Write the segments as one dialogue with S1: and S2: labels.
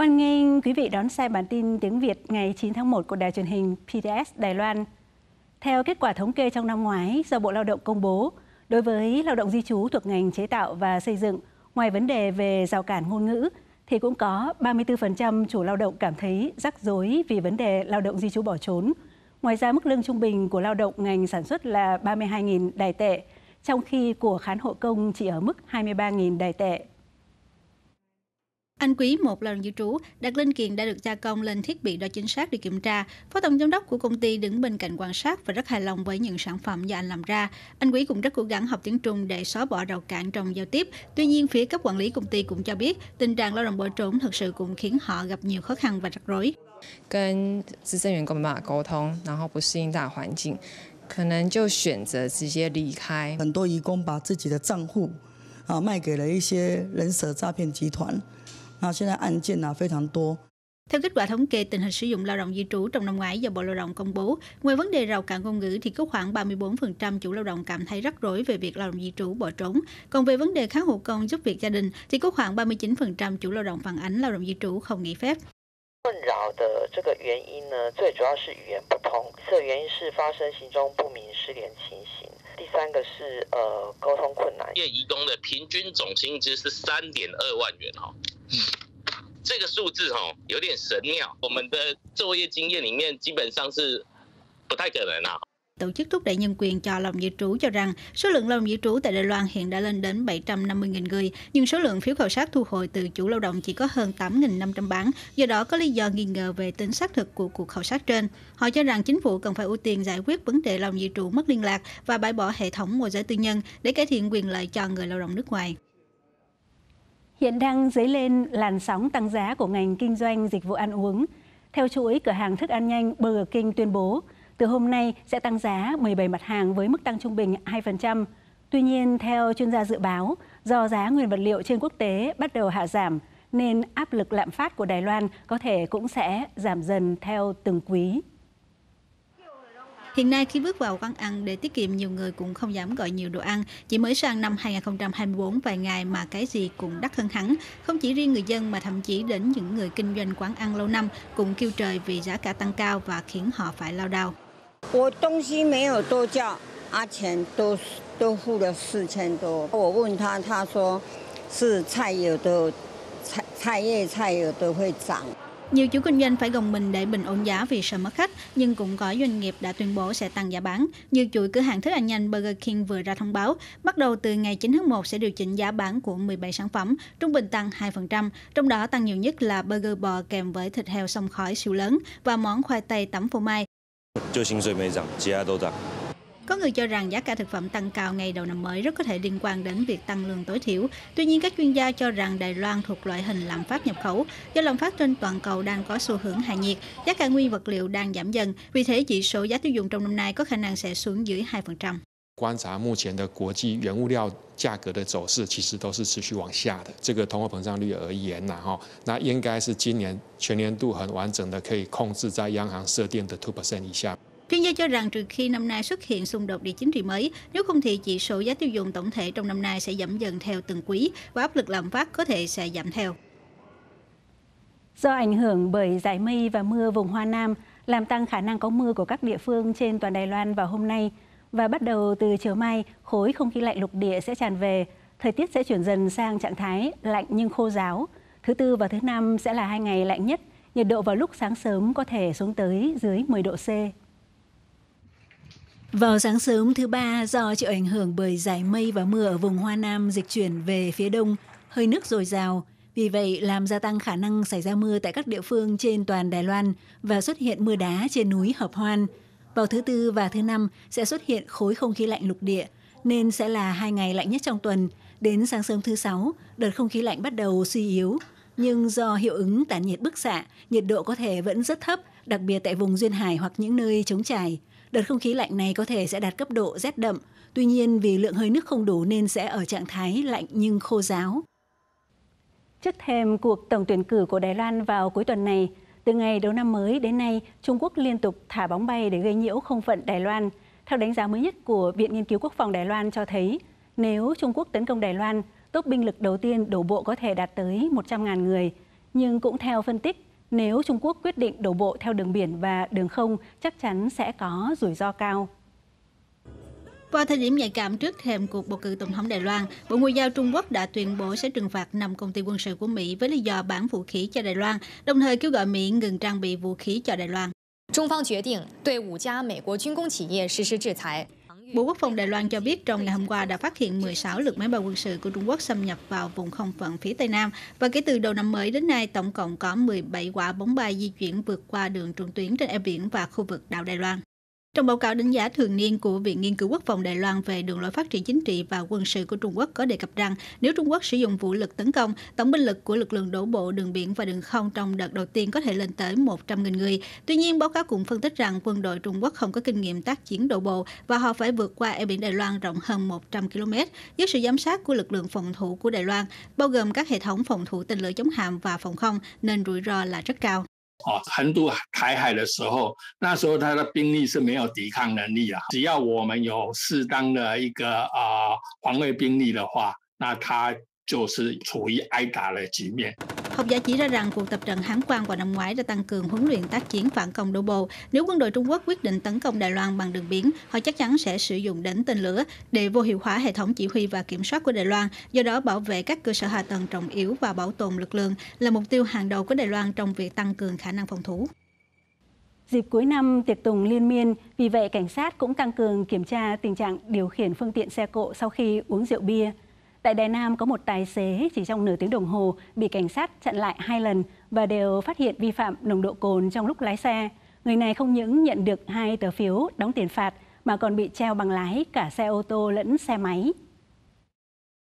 S1: Hoan nghênh quý vị đón xem bản tin tiếng Việt ngày 9 tháng 1 của đài truyền hình PBS Đài Loan. Theo kết quả thống kê trong năm ngoái do Bộ Lao động công bố, đối với lao động di trú thuộc ngành chế tạo và xây dựng, ngoài vấn đề về rào cản ngôn ngữ, thì cũng có 34% chủ lao động cảm thấy rắc rối vì vấn đề lao động di trú bỏ trốn. Ngoài ra, mức lương trung bình của lao động ngành sản xuất là 32.000 đài tệ, trong khi của khán hộ công chỉ ở mức 23.000 đài tệ. Anh Quý
S2: một lần dự trú, đặt linh kiện đã được gia công lên thiết bị đo chính xác để kiểm tra. Phó tổng giám đốc của công ty đứng bên cạnh quan sát và rất hài lòng với những sản phẩm do anh làm ra. Anh Quý cũng rất cố gắng học tiếng Trung để xóa bỏ rào cản trong giao tiếp. Tuy nhiên, phía cấp quản lý công ty cũng cho biết tình trạng lao động bỏ trốn thực sự cũng khiến họ gặp nhiều khó khăn và rắc rối. 跟资深员工没办法沟通，然
S1: 后不适应大环境，可能就选择直接离开。很多义工把自己的账户啊卖给了一些人蛇诈骗集团。那现在案件呢、啊、非常多。
S2: Theo kết quả thống kê tình hình sử dụng lao động di trú trong năm ngoái do Bộ Lao động công bố, ngoài vấn đề rào cản ngôn ngữ thì có khoảng 34% chủ lao động cảm thấy rắc rối về việc lao động di trú bỏ trốn. Còn về vấn đề kháng hộ công giúp việc gia đình thì có khoảng 39% chủ lao động phản ánh lao động di trú không nghỉ phép. 困扰的这个原因呢，最主要是语言不通。这个原因是发生行踪不明、失联情形。第三个是呃沟通困难。业移工的平均总薪资是三点二万元哈、哦，这个数字哦，有点神妙。我们的就业经验里面，基本上是不太可能啊。Tổ chức thúc đẩy nhân quyền cho lòng di trú cho rằng số lượng lòng di trú tại Đài Loan hiện đã lên đến 750.000 người, nhưng số lượng phiếu khảo sát thu hồi từ chủ lao động chỉ có hơn 8.500 bản, do đó có lý do nghi ngờ về tính xác thực của cuộc khảo sát trên. Họ cho rằng chính phủ cần phải ưu tiên giải quyết vấn đề lòng di trú mất liên lạc và bãi bỏ hệ thống môi giới tư nhân để cải thiện quyền lợi cho người lao động nước ngoài
S1: hiện đang dấy lên làn sóng tăng giá của ngành kinh doanh dịch vụ ăn uống. Theo chuỗi cửa hàng thức ăn nhanh Burger King tuyên bố, từ hôm nay sẽ tăng giá 17 mặt hàng với mức tăng trung bình 2%. Tuy nhiên, theo chuyên gia dự báo, do giá nguyên vật liệu trên quốc tế bắt đầu hạ giảm, nên áp lực lạm phát của Đài Loan có thể cũng sẽ giảm dần theo từng quý.
S2: Hiện nay khi bước vào quán ăn để tiết kiệm nhiều người cũng không dám gọi nhiều đồ ăn, chỉ mới sang năm 2024 vài ngày mà cái gì cũng đắt hơn hẳn. Không chỉ riêng người dân mà thậm chí đến những người kinh doanh quán ăn lâu năm cũng kêu trời vì giá cả tăng cao và khiến họ phải lao đao. Tôi 我东西没有多叫，阿钱都都付了四千多。我问他，他说是菜有的菜菜叶菜有的会涨。nhiều chủ kinh doanh phải gồng mình để bình ổn giá vì sợ mất khách, nhưng cũng có doanh nghiệp đã tuyên bố sẽ tăng giá bán. Như chuỗi cửa hàng thức ăn nhanh Burger King vừa ra thông báo, bắt đầu từ ngày 9 tháng 1 sẽ điều chỉnh giá bán của 17 sản phẩm, trung bình tăng 2%, trong đó tăng nhiều nhất là burger bò kèm với thịt heo sông khói siêu lớn và món khoai tây tẩm phô mai. Có người cho rằng giá cả thực phẩm tăng cao ngay đầu năm mới rất có thể liên quan đến việc tăng lương tối thiểu. Tuy nhiên, các chuyên gia cho rằng Đài Loan thuộc loại hình lạm phát nhập khẩu. Do lạm phát trên toàn cầu đang có xu hướng hạ nhiệt, giá cả nguyên vật liệu đang giảm dần. Vì thế, chỉ số giá tiêu dùng trong năm nay có khả năng sẽ xuống dưới 2%. 2%。
S1: 观察目前的国际原物料价格的走势，其实都是持续往下的。这个通货膨胀率而言呐，哈，那应该是今年全年度很完整的可以控制在央行设定的 two percent 以下。
S2: Chuyên gia cho rằng trừ khi năm nay xuất hiện xung đột địa chính trị mới, nếu không thì chỉ số giá tiêu dùng tổng thể trong năm nay sẽ giảm dần theo từng quý và áp lực lạm phát có thể sẽ giảm theo.
S1: Do ảnh hưởng bởi giải mây và mưa vùng Hoa Nam, làm tăng khả năng có mưa của các địa phương trên toàn Đài Loan vào hôm nay và bắt đầu từ chiều mai, khối không khí lạnh lục địa sẽ tràn về, thời tiết sẽ chuyển dần sang trạng thái lạnh nhưng khô giáo. Thứ tư và thứ năm sẽ là hai ngày lạnh nhất, nhiệt độ vào lúc sáng sớm có thể xuống tới dưới 10 độ C. Vào sáng sớm thứ ba, do chịu ảnh hưởng bởi giải mây và mưa ở vùng Hoa Nam dịch chuyển về phía đông, hơi nước dồi dào, vì vậy làm gia tăng khả năng xảy ra mưa tại các địa phương trên toàn Đài Loan và xuất hiện mưa đá trên núi Hợp Hoan. Vào thứ tư và thứ năm sẽ xuất hiện khối không khí lạnh lục địa, nên sẽ là hai ngày lạnh nhất trong tuần. Đến sáng sớm thứ sáu, đợt không khí lạnh bắt đầu suy yếu, nhưng do hiệu ứng tản nhiệt bức xạ, nhiệt độ có thể vẫn rất thấp, đặc biệt tại vùng duyên hải hoặc những nơi chống trải. Đợt không khí lạnh này có thể sẽ đạt cấp độ rét đậm, tuy nhiên vì lượng hơi nước không đủ nên sẽ ở trạng thái lạnh nhưng khô giáo. Trước thêm cuộc tổng tuyển cử của Đài Loan vào cuối tuần này, từ ngày đầu năm mới đến nay, Trung Quốc liên tục thả bóng bay để gây nhiễu không phận Đài Loan. Theo đánh giá mới nhất của Viện Nghiên cứu Quốc phòng Đài Loan cho thấy, nếu Trung Quốc tấn công Đài Loan, tốc binh lực đầu tiên đổ bộ có thể đạt tới 100.000 người. Nhưng cũng theo phân tích nếu Trung Quốc quyết định đổ bộ theo đường biển và đường không chắc chắn sẽ có rủi ro cao. Vào thời điểm nhạy cảm trước thềm cuộc bầu cử tổng thống
S2: Đài Loan, Bộ Ngoại giao Trung Quốc đã tuyên bố sẽ trừng phạt 5 công ty quân sự của Mỹ với lý do bán vũ khí cho Đài Loan, đồng thời kêu gọi Mỹ ngừng trang bị vũ khí cho Đài Loan. Trung phương quyết định đối 5家美国军工企业实施制裁。Mỹ quân công sự Bộ Quốc phòng Đài Loan cho biết trong ngày hôm qua đã phát hiện 16 lượt máy bay quân sự của Trung Quốc xâm nhập vào vùng không phận phía Tây Nam và kể từ đầu năm mới đến nay tổng cộng có 17 quả bóng bay di chuyển vượt qua đường trung tuyến trên eo biển và khu vực đảo Đài Loan. Trong báo cáo đánh giá thường niên của Viện Nghiên cứu Quốc phòng Đài Loan về đường lối phát triển chính trị và quân sự của Trung Quốc có đề cập rằng nếu Trung Quốc sử dụng vũ lực tấn công, tổng binh lực của lực lượng đổ bộ đường biển và đường không trong đợt đầu tiên có thể lên tới 100.000 người. Tuy nhiên, báo cáo cũng phân tích rằng quân đội Trung Quốc không có kinh nghiệm tác chiến đổ bộ và họ phải vượt qua eo biển Đài Loan rộng hơn 100 km dưới sự giám sát của lực lượng phòng thủ của Đài Loan, bao gồm các hệ thống phòng thủ tên lửa chống hạm và phòng không, nên rủi ro là rất cao. 啊，横渡台海的时候，那时候他的兵力是没有抵抗能力啊。只要我们有适当的一个啊防卫兵力的话，那他就是处于挨打的局面。Học giả chỉ ra rằng cuộc tập trận Hán quan vào năm ngoái đã tăng cường huấn luyện tác chiến phản công đổ bộ. Nếu quân đội Trung Quốc quyết định tấn công Đài Loan bằng đường biển, họ chắc chắn sẽ sử dụng đến tên lửa để vô hiệu hóa hệ thống chỉ huy và kiểm soát của Đài Loan, do đó bảo vệ các cơ sở hạ tầng trọng yếu và bảo tồn lực lượng là mục tiêu hàng
S1: đầu của Đài Loan trong việc tăng cường khả năng phòng thủ. Dịp cuối năm tiệc tùng liên miên, vì vậy cảnh sát cũng tăng cường kiểm tra tình trạng điều khiển phương tiện xe cộ sau khi uống rượu bia. Tại Đài Nam có một tài xế chỉ trong nửa tiếng đồng hồ bị cảnh sát chặn lại hai lần và đều phát hiện vi phạm nồng độ cồn trong lúc lái xe. Người này không những nhận được hai tờ phiếu đóng tiền phạt mà còn bị treo bằng lái cả xe ô tô lẫn xe máy.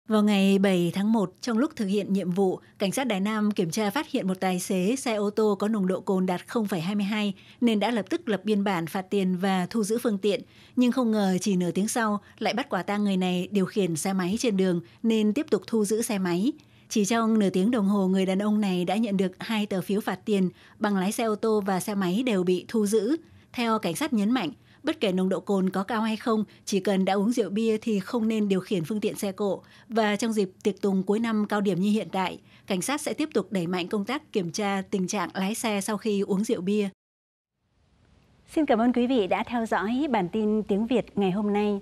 S1: Vào ngày 7 tháng 1, trong lúc thực hiện nhiệm vụ, cảnh sát Đài Nam kiểm tra phát hiện một tài xế xe ô tô có nồng độ cồn đạt 0,22 nên đã lập tức lập biên bản phạt tiền và thu giữ phương tiện. Nhưng không ngờ chỉ nửa tiếng sau lại bắt quả tang người này điều khiển xe máy trên đường nên tiếp tục thu giữ xe máy. Chỉ trong nửa tiếng đồng hồ, người đàn ông này đã nhận được hai tờ phiếu phạt tiền bằng lái xe ô tô và xe máy đều bị thu giữ. Theo cảnh sát nhấn mạnh, Bất kể nồng độ cồn có cao hay không, chỉ cần đã uống rượu bia thì không nên điều khiển phương tiện xe cộ. Và trong dịp tiệc tùng cuối năm cao điểm như hiện tại, cảnh sát sẽ tiếp tục đẩy mạnh công tác kiểm tra tình trạng lái xe sau khi uống rượu bia. Xin cảm ơn quý vị đã theo dõi bản tin tiếng Việt ngày hôm nay.